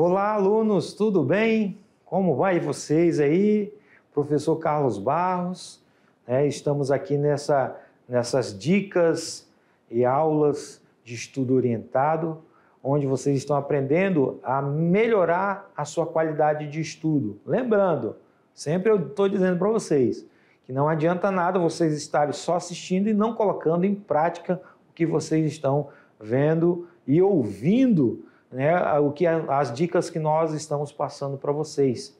Olá, alunos, tudo bem? Como vai vocês aí? Professor Carlos Barros, né? estamos aqui nessa, nessas dicas e aulas de estudo orientado, onde vocês estão aprendendo a melhorar a sua qualidade de estudo. Lembrando, sempre eu estou dizendo para vocês que não adianta nada vocês estarem só assistindo e não colocando em prática o que vocês estão vendo e ouvindo né, o que as dicas que nós estamos passando para vocês.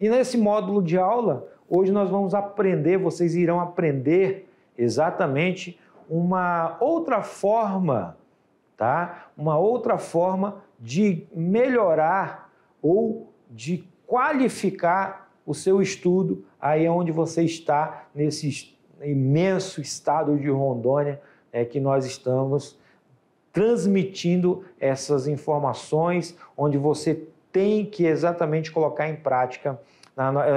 E nesse módulo de aula, hoje nós vamos aprender, vocês irão aprender exatamente uma outra forma, tá? Uma outra forma de melhorar ou de qualificar o seu estudo aí onde você está nesse imenso estado de Rondônia é que nós estamos transmitindo essas informações, onde você tem que exatamente colocar em prática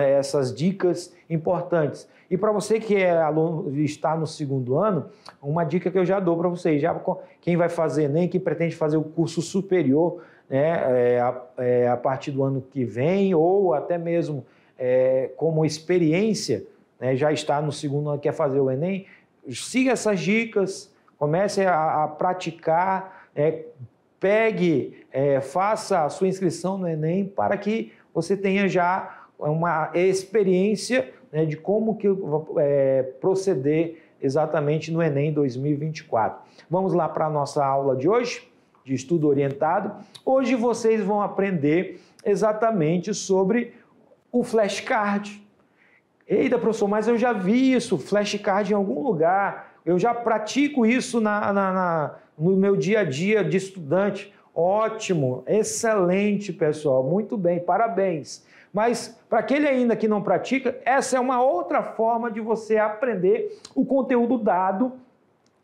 eh, essas dicas importantes. E para você que é aluno está no segundo ano, uma dica que eu já dou para vocês, já quem vai fazer nem quem pretende fazer o curso superior, né, é, a, é, a, partir do ano que vem ou até mesmo é, como experiência, né, já está no segundo ano quer fazer o Enem, siga essas dicas, comece a, a praticar, é, pegue, é, faça a sua inscrição no Enem para que você tenha já uma experiência né, de como que é, proceder exatamente no Enem 2024. Vamos lá para a nossa aula de hoje, de estudo orientado. Hoje vocês vão aprender exatamente sobre o flashcard. Eita, professor, mas eu já vi isso, flashcard em algum lugar. Eu já pratico isso na, na, na, no meu dia a dia de estudante. Ótimo, excelente, pessoal. Muito bem, parabéns. Mas para aquele ainda que não pratica, essa é uma outra forma de você aprender o conteúdo dado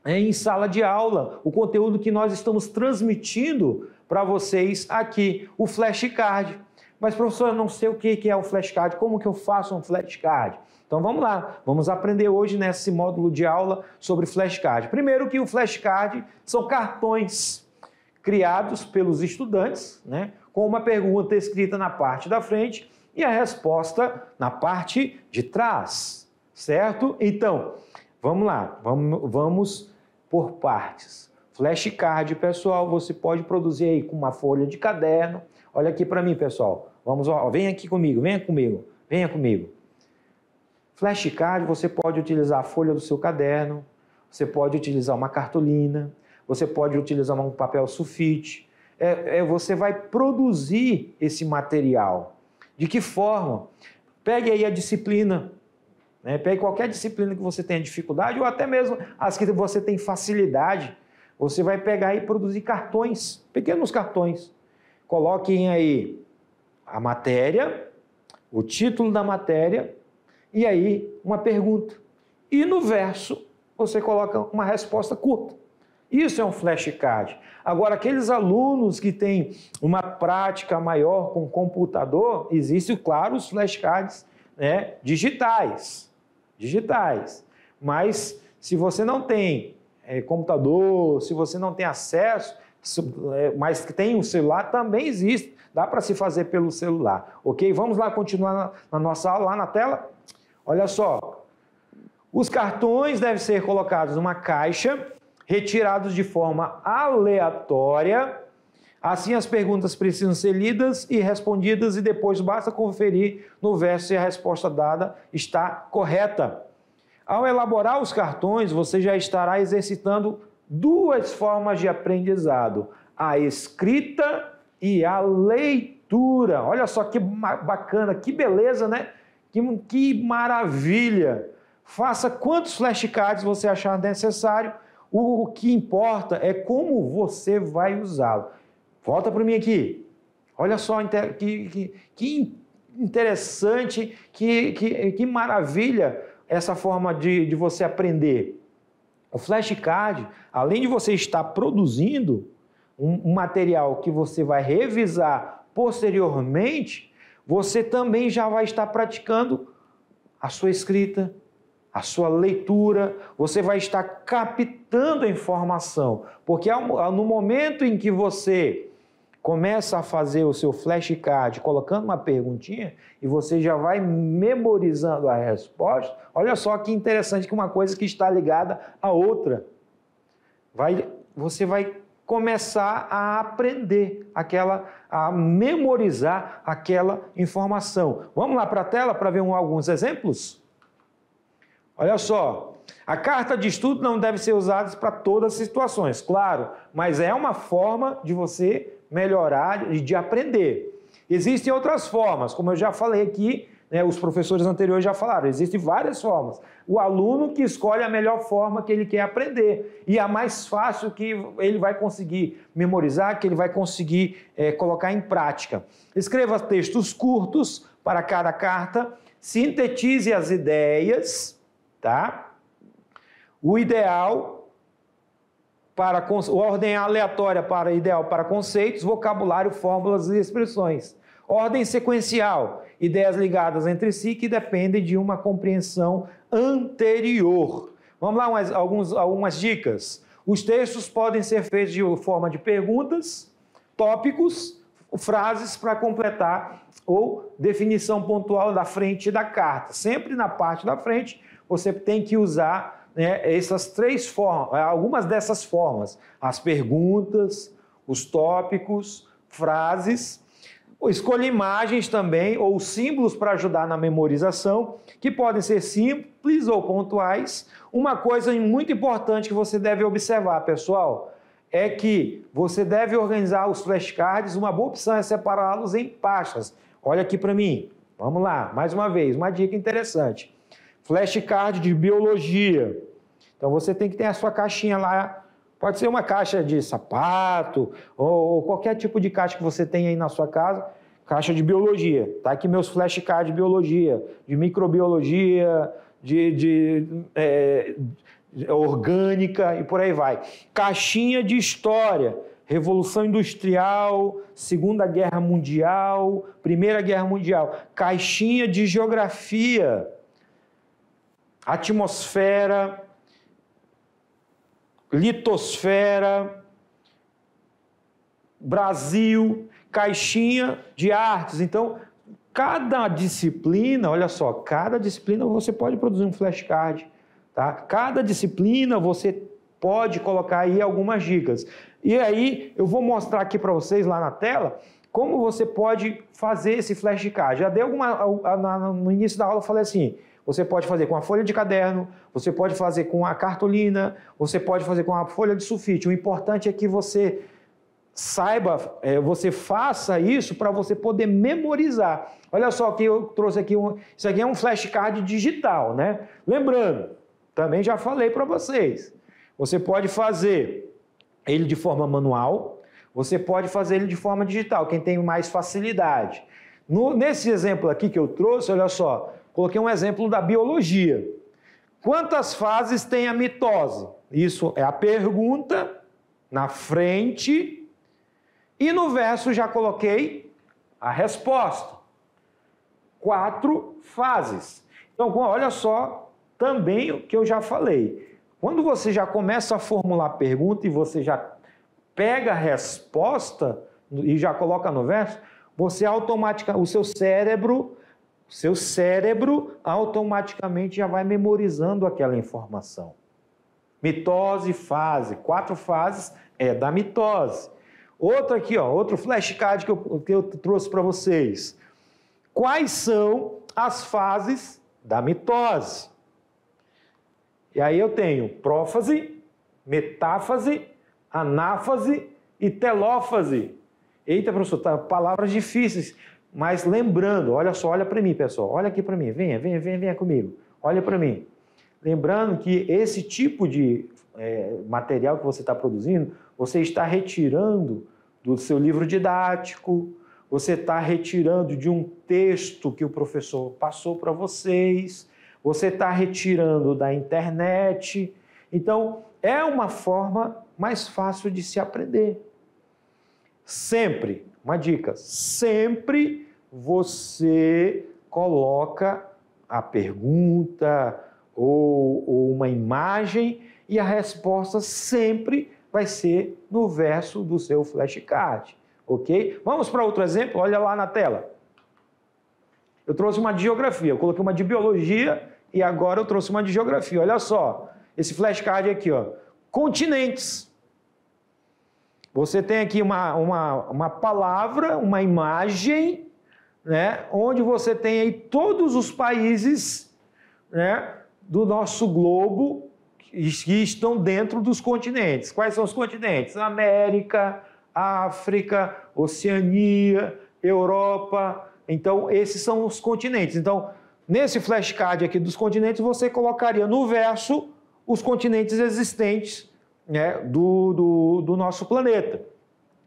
é, em sala de aula, o conteúdo que nós estamos transmitindo para vocês aqui, o flashcard. Mas, professor, eu não sei o que é um flashcard, como que eu faço um flashcard? Então vamos lá, vamos aprender hoje nesse módulo de aula sobre flashcard. Primeiro que o flashcard são cartões criados pelos estudantes, né, com uma pergunta escrita na parte da frente e a resposta na parte de trás, certo? Então, vamos lá, vamos, vamos por partes. Flashcard, pessoal, você pode produzir aí com uma folha de caderno. Olha aqui para mim, pessoal. Vamos, ó, vem aqui comigo, venha comigo, venha comigo. Flashcard você pode utilizar a folha do seu caderno, você pode utilizar uma cartolina, você pode utilizar um papel sulfite. É, é, você vai produzir esse material. De que forma? Pegue aí a disciplina. Né? Pegue qualquer disciplina que você tenha dificuldade ou até mesmo as que você tem facilidade. Você vai pegar e produzir cartões, pequenos cartões. Coloquem aí a matéria, o título da matéria e aí uma pergunta. E no verso você coloca uma resposta curta. Isso é um flashcard. Agora, aqueles alunos que têm uma prática maior com computador, existem, claro, os flashcards né, digitais. Digitais. Mas se você não tem é, computador, se você não tem acesso, é, mas que tem um celular também existe. Dá para se fazer pelo celular, ok? Vamos lá continuar na, na nossa aula lá na tela. Olha só, os cartões devem ser colocados numa caixa, retirados de forma aleatória. Assim, as perguntas precisam ser lidas e respondidas e depois basta conferir no verso se a resposta dada está correta. Ao elaborar os cartões, você já estará exercitando duas formas de aprendizado: a escrita e a leitura. Olha só que bacana, que beleza, né? Que, que maravilha! Faça quantos flashcards você achar necessário. O, o que importa é como você vai usá-lo. Volta para mim aqui. Olha só que, que, que interessante, que, que, que maravilha essa forma de, de você aprender. O flashcard, além de você estar produzindo um, um material que você vai revisar posteriormente, você também já vai estar praticando a sua escrita, a sua leitura, você vai estar captando a informação, porque no momento em que você Começa a fazer o seu flashcard colocando uma perguntinha e você já vai memorizando a resposta. Olha só que interessante que uma coisa que está ligada à outra. Vai, você vai começar a aprender aquela, a memorizar aquela informação. Vamos lá para a tela para ver um, alguns exemplos? Olha só, a carta de estudo não deve ser usada para todas as situações, claro, mas é uma forma de você melhorar e de aprender. Existem outras formas, como eu já falei aqui, né, os professores anteriores já falaram, existem várias formas. O aluno que escolhe a melhor forma que ele quer aprender e a é mais fácil que ele vai conseguir memorizar, que ele vai conseguir é, colocar em prática. Escreva textos curtos para cada carta, sintetize as ideias, tá? O ideal para ordem aleatória para ideal para conceitos, vocabulário, fórmulas e expressões. Ordem sequencial, ideias ligadas entre si que dependem de uma compreensão anterior. Vamos lá, umas, alguns, algumas dicas. Os textos podem ser feitos de forma de perguntas, tópicos, frases para completar ou definição pontual da frente da carta. Sempre na parte da frente você tem que usar né, essas três formas, eh, algumas dessas formas: as perguntas, os tópicos, frases. Escolha imagens também ou símbolos para ajudar na memorização, que podem ser simples ou pontuais. Uma coisa muito importante que você deve observar, pessoal, é que você deve organizar os flashcards. Uma boa opção é separá-los em pastas. Olha aqui para mim. Vamos lá, mais uma vez, uma dica interessante flashcard de biologia. Então você tem que ter a sua caixinha lá. Pode ser uma caixa de sapato ou qualquer tipo de caixa que você tem aí na sua casa. Caixa de biologia. Tá aqui meus flashcards de biologia, de microbiologia, de, de é, orgânica e por aí vai. Caixinha de história. Revolução Industrial, Segunda Guerra Mundial, Primeira Guerra Mundial. Caixinha de geografia atmosfera, litosfera, Brasil, caixinha de artes. Então, cada disciplina, olha só, cada disciplina você pode produzir um flashcard, tá? Cada disciplina você pode colocar aí algumas dicas. E aí eu vou mostrar aqui para vocês lá na tela como você pode fazer esse flashcard. Já dei alguma no início da aula eu falei assim, você pode fazer com a folha de caderno, você pode fazer com a cartolina, você pode fazer com a folha de sulfite. O importante é que você saiba, é, você faça isso para você poder memorizar. Olha só que eu trouxe aqui um, isso aqui é um flashcard digital, né? Lembrando, também já falei para vocês. Você pode fazer ele de forma manual, você pode fazer ele de forma digital, quem tem mais facilidade. No, nesse exemplo aqui que eu trouxe, olha só, Coloquei um exemplo da biologia. Quantas fases tem a mitose? Isso é a pergunta na frente. E no verso já coloquei a resposta. Quatro fases. Então, olha só também o que eu já falei. Quando você já começa a formular a pergunta e você já pega a resposta e já coloca no verso, você automaticamente, o seu cérebro seu cérebro automaticamente já vai memorizando aquela informação. Mitose, fase, quatro fases é da mitose. Outro aqui, ó, outro flashcard que eu, que eu trouxe para vocês. Quais são as fases da mitose? E aí eu tenho prófase, metáfase, anáfase e telófase. Eita, professor, tá, palavras difíceis. Mas lembrando, olha só, olha para mim, pessoal. Olha aqui para mim. Venha, venha, venha, venha comigo. Olha para mim. Lembrando que esse tipo de é, material que você está produzindo, você está retirando do seu livro didático, você está retirando de um texto que o professor passou para vocês, você está retirando da internet. Então, é uma forma mais fácil de se aprender. Sempre uma dica: sempre você coloca a pergunta ou, ou uma imagem e a resposta sempre vai ser no verso do seu flashcard, ok? Vamos para outro exemplo? Olha lá na tela. Eu trouxe uma de geografia, eu coloquei uma de biologia e agora eu trouxe uma de geografia. Olha só, esse flashcard aqui, ó. Continentes. Você tem aqui uma, uma, uma palavra, uma imagem, né, onde você tem aí todos os países né, do nosso globo que estão dentro dos continentes. Quais são os continentes? América, África, Oceania, Europa. Então, esses são os continentes. Então, nesse flashcard aqui dos continentes, você colocaria no verso os continentes existentes né, do, do, do nosso planeta.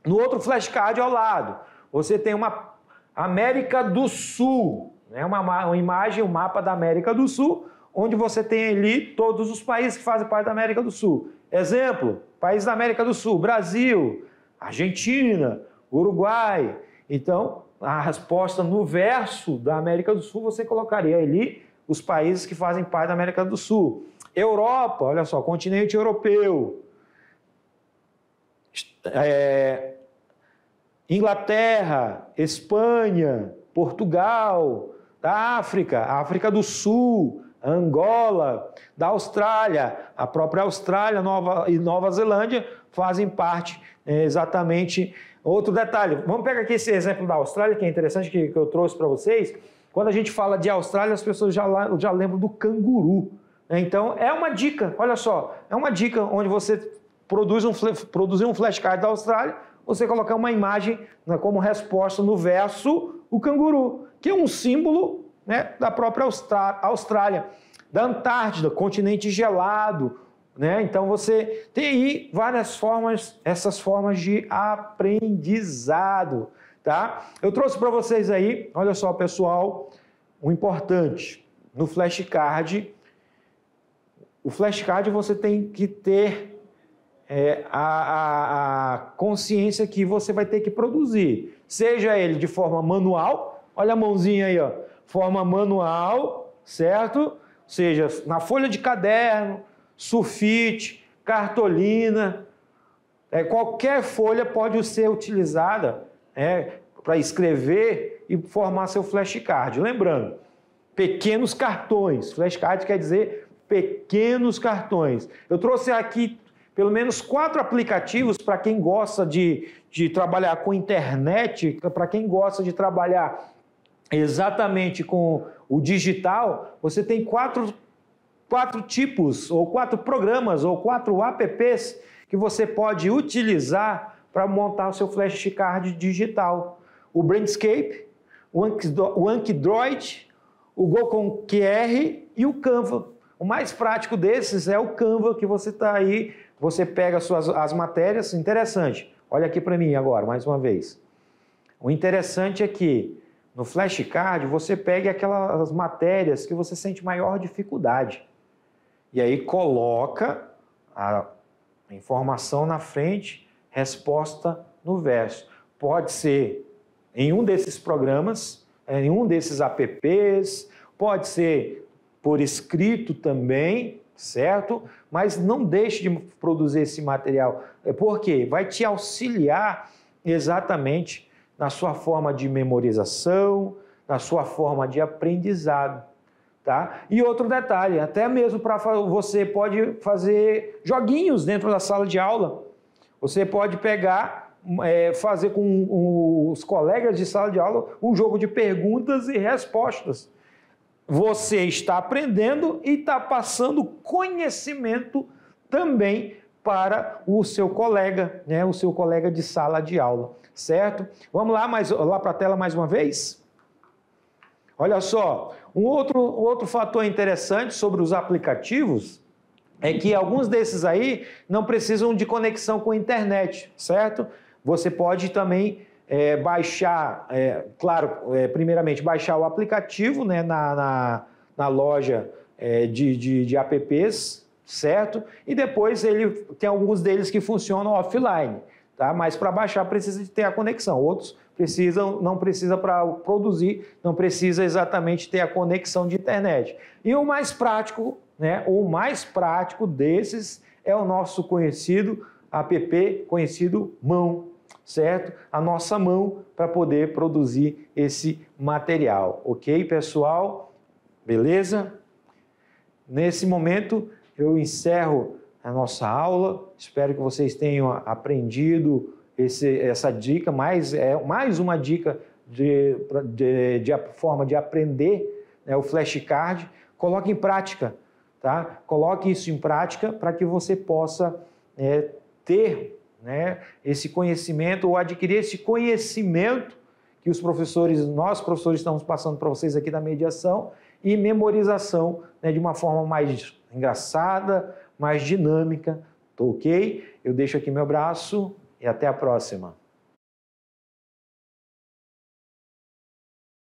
No outro flashcard ao lado, você tem uma América do Sul, né, uma, uma imagem, um mapa da América do Sul, onde você tem ali todos os países que fazem parte da América do Sul. Exemplo, países da América do Sul, Brasil, Argentina, Uruguai. Então, a resposta no verso da América do Sul, você colocaria ali os países que fazem parte da América do Sul. Europa, olha só, continente europeu é, Inglaterra, Espanha, Portugal, da tá? África, África do Sul, Angola, da Austrália, a própria Austrália Nova, e Nova Zelândia fazem parte é, exatamente. Outro detalhe, vamos pegar aqui esse exemplo da Austrália, que é interessante que, que eu trouxe para vocês. Quando a gente fala de Austrália, as pessoas já, já lembram do canguru. Né? Então, é uma dica, olha só, é uma dica onde você produz um, produzir um flashcard da Austrália, você colocar uma imagem né, como resposta no verso, o canguru, que é um símbolo né, da própria Austrália, da Antártida, continente gelado. Né? Então você tem aí várias formas, essas formas de aprendizado. Tá? Eu trouxe para vocês aí, olha só pessoal, o importante. No flashcard, o flashcard você tem que ter é, a, a, a consciência que você vai ter que produzir. Seja ele de forma manual, olha a mãozinha aí, ó, forma manual, certo? seja, na folha de caderno, sulfite, cartolina, é, qualquer folha pode ser utilizada é, né, para escrever e formar seu flashcard. Lembrando, pequenos cartões. Flashcard quer dizer pequenos cartões. Eu trouxe aqui pelo menos quatro aplicativos para quem gosta de, de trabalhar com internet, para quem gosta de trabalhar exatamente com o digital, você tem quatro, quatro tipos, ou quatro programas, ou quatro apps que você pode utilizar para montar o seu flashcard digital. O Brandscape, o Ankdroid, o Gocon QR e o Canva. O mais prático desses é o Canva que você está aí você pega as suas, as matérias, interessante. Olha aqui para mim agora, mais uma vez. O interessante é que no flashcard você pegue aquelas matérias que você sente maior dificuldade. E aí coloca a informação na frente, resposta no verso. Pode ser em um desses programas, em um desses apps, pode ser por escrito também, certo? Mas não deixe de produzir esse material, é, porque vai te auxiliar exatamente na sua forma de memorização, na sua forma de aprendizado, tá? E outro detalhe, até mesmo para você pode fazer joguinhos dentro da sala de aula. Você pode pegar, é, fazer com os colegas de sala de aula um jogo de perguntas e respostas. Você está aprendendo e está passando conhecimento também para o seu colega, né, o seu colega de sala de aula, certo? Vamos lá, mais, lá para a tela mais uma vez? Olha só, um outro, outro fator interessante sobre os aplicativos é que alguns desses aí não precisam de conexão com a internet, certo? Você pode também é, baixar, é, claro, é, primeiramente baixar o aplicativo né, na, na, na loja é, de, de, de, apps, certo? E depois ele tem alguns deles que funcionam offline, tá? Mas para baixar precisa de ter a conexão. Outros precisam, não precisa para produzir, não precisa exatamente ter a conexão de internet. E o mais prático, né? O mais prático desses é o nosso conhecido app conhecido mão certo? A nossa mão para poder produzir esse material, ok, pessoal? Beleza? Nesse momento eu encerro a nossa aula. Espero que vocês tenham aprendido esse, essa dica, mais, é, mais uma dica de, de, de forma de aprender né, o flashcard. Coloque em prática, tá? Coloque isso em prática para que você possa é, ter né, esse conhecimento ou adquirir esse conhecimento que os professores, nós professores estamos passando para vocês aqui da mediação e memorização né, de uma forma mais engraçada, mais dinâmica, tá ok? Eu deixo aqui meu braço e até a próxima.